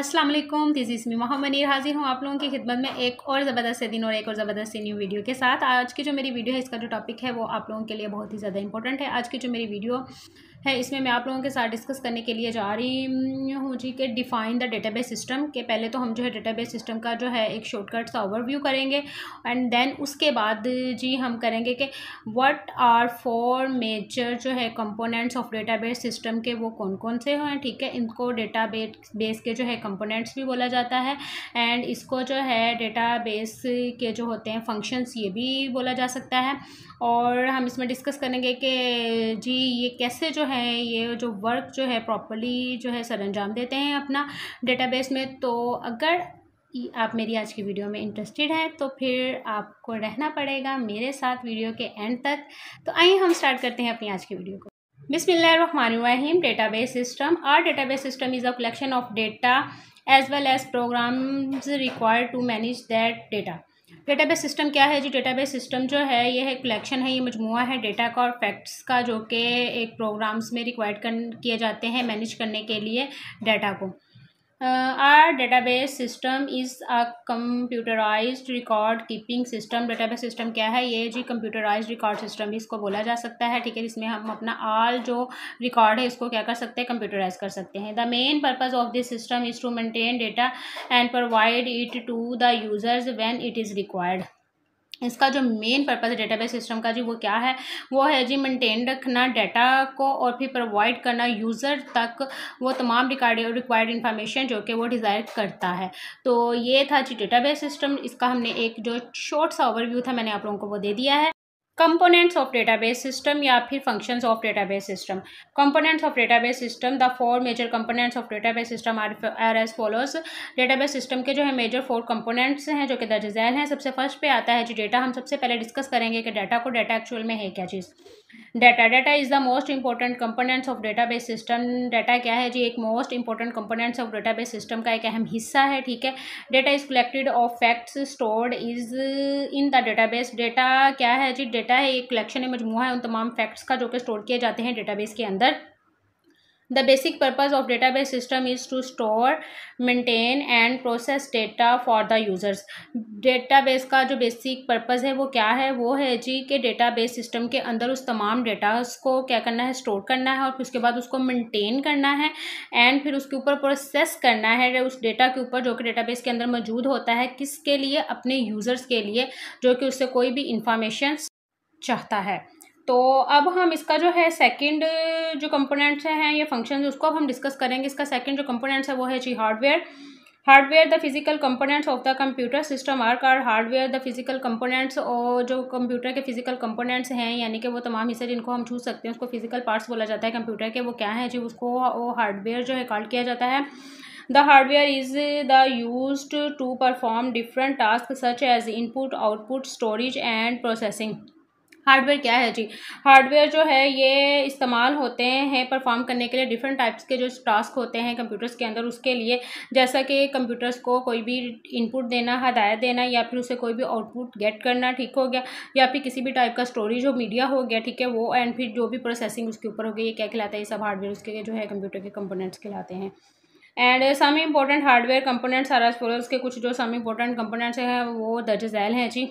अस्सलाम वालेकुम this is me Mohammad Munir हाजिर हूँ आप लोगों की खिदमत में एक और ज़बरदस्त दिन और एक और ज़बरदस्त से न्यू वीडियो के साथ आज की जो मेरी वीडियो है इसका जो टॉपिक है वो आप लोगों के लिए बहुत ही ज़्यादा इंपॉर्टेंट है आज की जो मेरी वीडियो है इसमें मैं आप लोगों के साथ डिस्कस करने के लिए जा रही हूँ जी के डिफाइन द डेटाबेस सिस्टम के पहले तो हम जो है डेटाबेस सिस्टम का जो है एक शॉर्टकट सा ओवरव्यू करेंगे एंड देन उसके बाद जी हम करेंगे कि व्हाट आर फोर मेजर जो है कंपोनेंट्स ऑफ डेटाबेस सिस्टम के वो कौन कौन से हैं ठीक है इनको डेटा बेस के जो है कंपोनेंट्स भी बोला जाता है एंड इसको जो है बेस के जो होते हैं फंक्शंस ये भी बोला जा सकता है और हम इसमें डिस्कस करेंगे कि जी ये कैसे जो है है ये जो वर्क जो है प्रॉपरली जो है सर अंजाम देते हैं अपना डेटाबेस में तो अगर आप मेरी आज की वीडियो में इंटरेस्टेड हैं तो फिर आपको रहना पड़ेगा मेरे साथ वीडियो के एंड तक तो आइए हम स्टार्ट करते हैं अपनी आज की वीडियो को data database system are database system is a collection of data as well as programs required to manage that data database system क्या है जी डेटाबेस सिस्टम जो है यह एक कलेक्शन है ये मजमुआ है डेटा का और फैक्ट्स का जो कि एक प्रोग्राम्स में रिक्वायर्ड कर किए जाते हैं मैनेज करने के लिए डाटा को or database system is uh computerise record keeping system database system क्या है ये जी कंप्यूटराइज रिकॉर्ड सिस्टम भी इसको बोला जा सकता है ठीक है इसमें हम अपना आल जो रिकॉर्ड है इसको क्या कर सकते हैं कंप्यूटराइज कर सकते हैं the main purpose of this system is to maintain data and provide it to the users when it is required इसका जो मेन पर्पज़ है डेटाबेस सिस्टम का जी वो क्या है वो है जी मेंटेन रखना डाटा को और फिर प्रोवाइड करना यूज़र तक वो तमाम रिकॉर्ड रिक्वायर्ड इन्फॉर्मेशन जो कि वो डिज़ायर करता है तो ये था जी डेटाबेस सिस्टम इसका हमने एक जो शॉर्ट सा ओवरव्यू था मैंने आप लोगों को वो दे दिया है कंपोनेंट्स ऑफ डेटाबेस सिस्टम या फिर functions of database system components of database system the four major components of database system are are as follows database system के जो है मेजर फोर कंपोनेंट्स हैं जो कि जैन है सबसे फर्स्ट पे आता है जो डेटा हम सबसे पहले डिस्कस करेंगे कि डाटा को डाटा एक्चुअल में है क्या चीज़ data data is the most important components of database system data क्या है जी एक most important components of database system का एक अहम हिस्सा है ठीक है data is collected of facts stored is in the database data क्या है जी डेटा है एक कलेक्शन है मजमू है उन तमाम फैक्ट्स का जो कि स्टोर किए जाते हैं डेटाबेस के अंदर the basic purpose of database system is to store maintain and process data for the users database का जो बेसिक पर्पज़ है वो क्या है वो है जी कि डेटा बेस सिस्टम के अंदर उस तमाम डेटा को क्या करना है स्टोर करना है और फिर उसके बाद उसको मेनटेन करना है एंड फिर उसके ऊपर प्रोसेस करना है उस डेटा के ऊपर जो कि डेटा बेस के अंदर मौजूद होता है किसके लिए अपने यूज़र्स के लिए जो कि उससे कोई भी इंफॉर्मेशन चाहता है तो अब हम इसका जो है सेकंड जो कंपोनेंट्स हैं या फंक्शन उसको अब हम डिस्कस करेंगे इसका सेकंड जो कंपोनेंट्स है वो है जी hardware hardware the physical components of the computer system are called hardware the physical components और जो कंप्यूटर के फिजिकल कंपोनेंट्स हैं यानी कि वो तमाम हिस्से जिनको हम छू सकते हैं उसको फिजिकल पार्ट्स बोला जाता है कंप्यूटर के वो क्या है जी उसको वो हार्डवेयर जो है कॉल किया जाता है the hardware is the use to perform different task such as input output storage and processing hardware क्या है जी हार्डवेयर जो है ये इस्तेमाल होते हैं परफॉर्म करने के लिए डिफरेंट टाइप्स के जो टास्क होते हैं कंप्यूटर्स के अंदर उसके लिए जैसा कि कंप्यूटर्स को कोई भी इनपुट देना हदायत देना या फिर उसे कोई भी आउटपुट गेट करना ठीक हो गया या फिर किसी भी टाइप का स्टोरेज हो मीडिया हो गया ठीक है वो एंड फिर जो भी प्रोसेसिंग उसके ऊपर हो गई ये क्या खिलाता है ये सब हार्डवेयर उसके जो है कंप्यूटर के कंपोनेंट्स खिलाते हैं and some important hardware components are as के कुछ जो सम इम्पोर्टेंट कंपोनेंट्स हैं वो दर्ज झैल हैं जी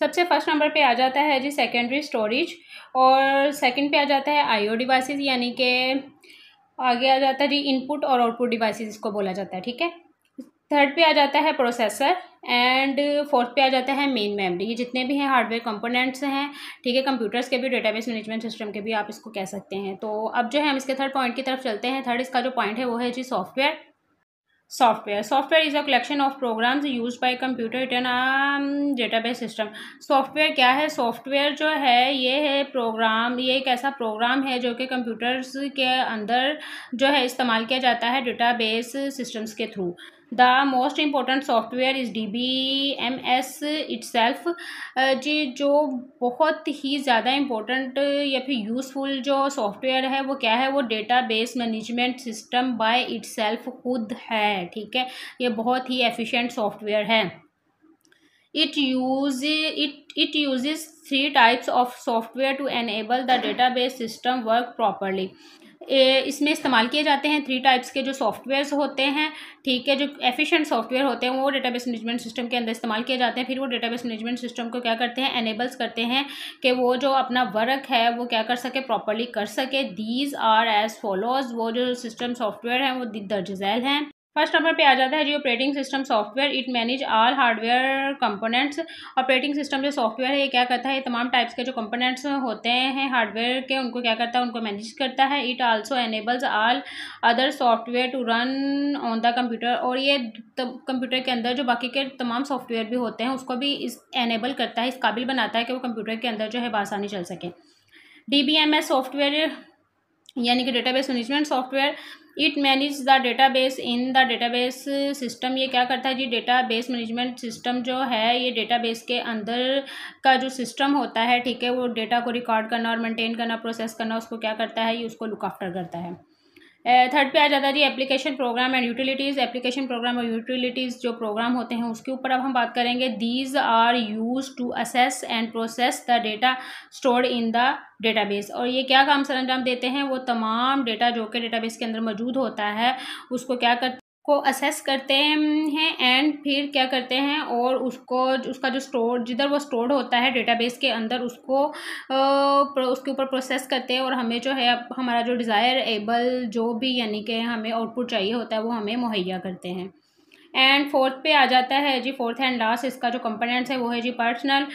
सबसे फर्स्ट नंबर पे आ जाता है जी सेकेंडरी स्टोरेज और सेकंड पे आ जाता है आईओ डिवाइसेस यानी कि आगे आ जाता है जी इनपुट और आउटपुट डिवाइसेस इसको बोला जाता है ठीक है थर्ड पे आ जाता है प्रोसेसर एंड फोर्थ पे आ जाता है मेन मेमोरी ये जितने भी हैं हार्डवेयर कंपोनेंट्स हैं ठीक है कंप्यूटर्स के भी डेटाबेस मैनेजमेंट सिस्टम के भी आप इसको कह सकते हैं तो अब जो है हम इसके थर्ड पॉइंट की तरफ चलते हैं थर्ड इसका जो पॉइंट है वो है जी software software software is a collection of programs use by computer it an database system software क्या है सॉफ्टवेयर जो है ये है प्रोग्राम ये एक ऐसा प्रोग्राम है जो कि कंप्यूटर्स के अंदर जो है इस्तेमाल किया जाता है डेटाबेस सिस्टम्स के through the most important software is D B M S itself जी जो बहुत ही ज़्यादा इम्पोर्टेंट या फिर यूज़फुल जो सॉफ्टवेयर है वो क्या है वो database management system by itself खुद है ठीक है ये बहुत ही एफिशेंट सॉफ्टवेयर है it use it it use three types of software to enable the database system work properly इसमें इस्तेमाल किए जाते हैं थ्री टाइप्स के जो सॉफ्टवेयर्स होते हैं ठीक है जो एफिशिएंट सॉफ्टवेयर होते हैं वो डेटाबेस मैनेजमेंट सिस्टम के अंदर इस्तेमाल किए जाते हैं फिर वो डेटाबेस मैनेजमेंट सिस्टम को क्या करते हैं एनेबल्स करते हैं कि वो जो अपना वर्क है वो क्या कर सके प्रॉपरली कर सके दीज आर एज फॉलोज वो जो सिस्टम सॉफ्टवेयर हैं वो दर्ज झैल हैं फर्स्ट नंबर पे आ जाता है जी operating system software it manage all hardware components operating system जो सॉफ्टवेयर है ये क्या करता है ये तमाम टाइप्स के जो कंपोनेंट्स होते हैं हार्डवेयर के उनको क्या करता है उनको मैनेज करता है it also enables all other software to run on the computer और ये कंप्यूटर के अंदर जो बाकी के तमाम सॉफ्टवेयर भी होते हैं उसको भी इस एनेबल करता है इस काबिल बनाता है कि वो कंप्यूटर के अंदर जो है बासानी चल सके D B M S software यानी कि database management software it manage the database in the database system ये क्या करता है जी डेटाबेस मैनेजमेंट सिस्टम जो है ये डेटाबेस के अंदर का जो सिस्टम होता है ठीक है वो डेटा को रिकॉर्ड करना और मेंटेन करना प्रोसेस करना उसको क्या करता है ये उसको लुक आफ्टर करता है थर्ड पे आ जाता है जी application program and utilities application program और यूटिलिटीज़ जो प्रोग्राम होते हैं उसके ऊपर अब हम बात करेंगे these are use to access and process the data stored in the database और ये क्या काम सर अंजाम देते हैं वो तमाम डेटा जो कि डेटाबेस के अंदर मौजूद होता है उसको क्या करते को असेस करते हैं एंड फिर क्या करते हैं और उसको उसका जो स्टोर जिधर वो स्टोर होता है डेटाबेस के अंदर उसको उसके ऊपर प्रोसेस करते हैं और हमें जो है हमारा जो डिज़ायर एबल जो भी यानी कि हमें आउटपुट चाहिए होता है वो हमें मुहैया करते हैं एंड फोर्थ पे आ जाता है जी फोर्थ एंड लास्ट इसका जो कंपोनेंट्स है वो है जी personnel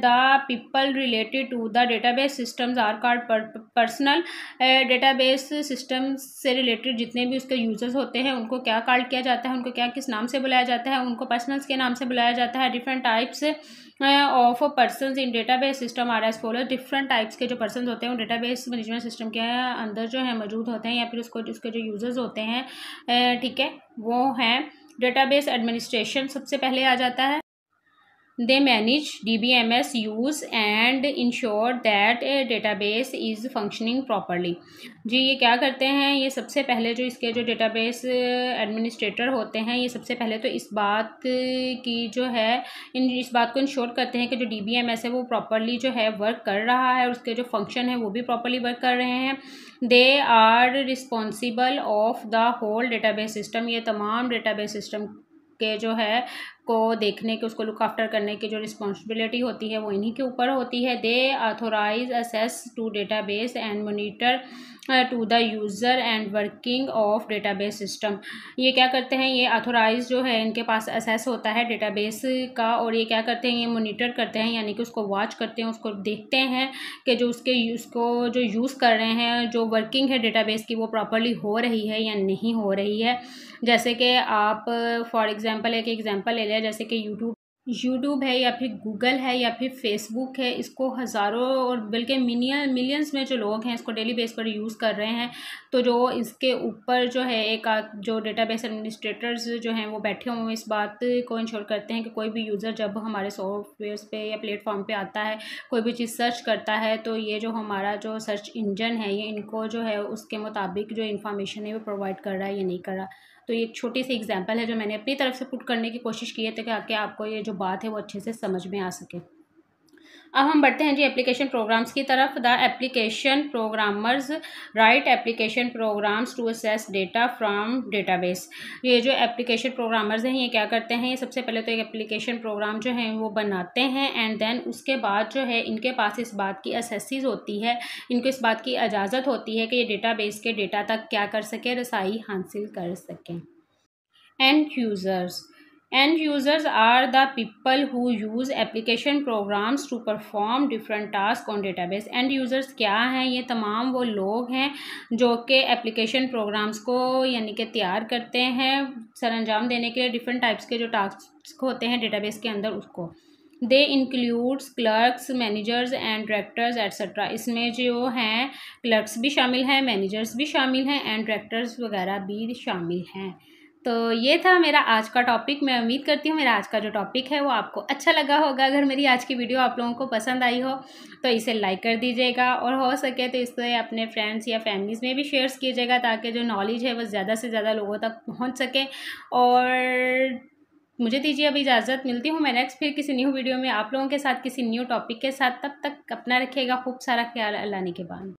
the people related to the database systems are called personnel database system से रिलेटेड जितने भी उसके यूजर्स होते हैं उनको क्या कार्ड किया जाता है उनको क्या किस नाम से बुलाया जाता है उनको पर्सनल्स के नाम से बुलाया जाता है different types of person in database system are as follow different types के जो पर्सन होते हैं वो डेटाबेस मैनेजमेंट सिस्टम के अंदर जो है मौजूद होते हैं या फिर उसको उसके जो यूज़र्स होते हैं ठीक है वो हैं डेटाबेस एडमिनिस्ट्रेशन सबसे पहले आ जाता है they manage dbms use and ensure that a database is functioning properly जी ये क्या करते हैं ये सबसे पहले जो इसके जो डेटाबेस एडमिनिस्ट्रेटर होते हैं ये सबसे पहले तो इस बात की जो है इन इस बात को इंश्योर करते हैं कि जो डी बी एम एस है वो प्रॉपरली जो है वर्क कर रहा है उसके जो फंक्शन है वो भी प्रॉपरली वर्क कर रहे हैं they are responsible of the whole database system ये तमाम डेटाबेस सिस्टम के जो है को देखने के उसको लुक आफ्टर करने की जो रिस्पॉन्सिबिलिटी होती है वो इन्हीं के ऊपर होती है they authorise access to base and monitor to the user and working of database system ये क्या करते हैं ये ऑथोराइज जो है इनके पास असेस होता है डेटाबेस का और ये क्या करते हैं ये मोनीटर करते हैं यानी कि उसको वॉच करते हैं उसको देखते हैं कि जो उसके उसको जो यूज़ कर रहे हैं जो वर्किंग है डेटाबेस की वो प्रॉपरली हो रही है या नहीं हो रही है जैसे कि आप फॉर एग्ज़ाम्पल एक एग्ज़ाम्पल ले लें मीडिया जैसे कि यूट्यूब यूट्यूब है या फिर गूगल है या फिर फेसबुक है इसको हज़ारों और बल्कि मिलियन मिलियंस में जो लोग हैं इसको डेली बेस पर यूज़ कर रहे हैं तो जो इसके ऊपर जो है एक जो डेटा बेस एडमिनिस्ट्रेटर्स जो हैं वो बैठे हुए इस बात को इंश्योर करते हैं कि कोई भी यूज़र जब हमारे सॉफ्टवेयर पे या प्लेटफॉर्म पे आता है कोई भी चीज़ सर्च करता है तो ये जो हमारा जो सर्च इंजन है ये इनको जो है उसके मुताबिक जो इन्फॉर्मेशन है वो प्रोवाइड कर रहा है या नहीं कर रहा तो ये एक छोटी सी एग्जाम्पल है जो मैंने अपनी तरफ से पुट करने की कोशिश की है ताकि आपको ये जो बात है वो अच्छे से समझ में आ सके अब हम बढ़ते हैं जी एप्लीकेशन प्रोग्राम्स की तरफ the application programmers write application programs to access data from database ये जो एप्लीकेशन प्रोग्रामर्स हैं ये क्या करते हैं ये सबसे पहले तो एक एप्लीकेशन प्रोग्राम जो है वो बनाते हैं एंड देन उसके बाद जो है इनके पास इस बात की असेसिस होती है इनको इस बात की इजाज़त होती है कि ये बेस के डेटा तक क्या कर सकें रसाई हासिल कर सकें end users end users are the people who use application programs to perform different tasks on database end users क्या हैं ये तमाम वो लोग हैं जो कि application programs को यानी कि तैयार करते हैं सरंजाम देने के लिए different types के जो tasks होते हैं database के अंदर उसको they includes clerks managers and directors etcetera इसमें जो हैं क्लर्क्स भी शामिल हैं मैनेजर्स भी शामिल हैं एंड डायरेक्टर्स वगैरह भी शामिल हैं तो ये था मेरा आज का टॉपिक मैं उम्मीद करती हूँ मेरा आज का जो टॉपिक है वो आपको अच्छा लगा होगा अगर मेरी आज की वीडियो आप लोगों को पसंद आई हो तो इसे लाइक कर दीजिएगा और हो सके तो इसे अपने फ्रेंड्स या फैमिलीज़ में भी शेयर्स कीजिएगा ताकि जो नॉलेज है वो ज़्यादा से ज़्यादा लोगों तक पहुँच सके और मुझे दीजिए अब इजाज़त मिलती हूँ मैं नेक्स्ट फिर किसी न्यू वीडियो में आप लोगों के साथ किसी न्यू टॉपिक के साथ तब तक अपना रखिएगा खूब सारा ख्याल अल्लाह ने के बाद